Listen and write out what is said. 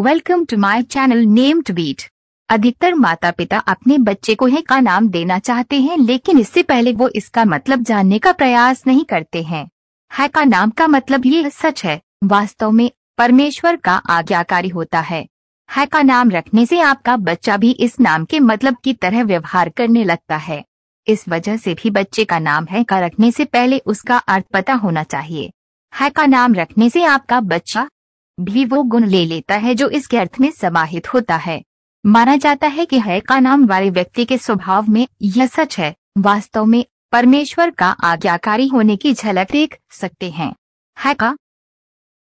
welcome to my channel नेम टू बीट अधिकतर माता पिता अपने बच्चे को है का नाम देना चाहते हैं लेकिन इससे पहले वो इसका मतलब जानने का प्रयास नहीं करते हैं है का नाम का मतलब ये सच है वास्तव में परमेश्वर का आज्ञाकारी होता है है का नाम रखने से आपका बच्चा भी इस नाम के मतलब की तरह व्यवहार करने लगता है इस वजह से भी बच्चे का नाम है का रखने से पहले उसका अर्थ पता होना चाहिए है का नाम रखने से आपका बच्चा भी वो गुण ले लेता है जो इसके अर्थ में समाहित होता है माना जाता है कि है का नाम वाले व्यक्ति के स्वभाव में यह सच है वास्तव में परमेश्वर का आज्ञाकारी होने की झलक देख सकते हैं है का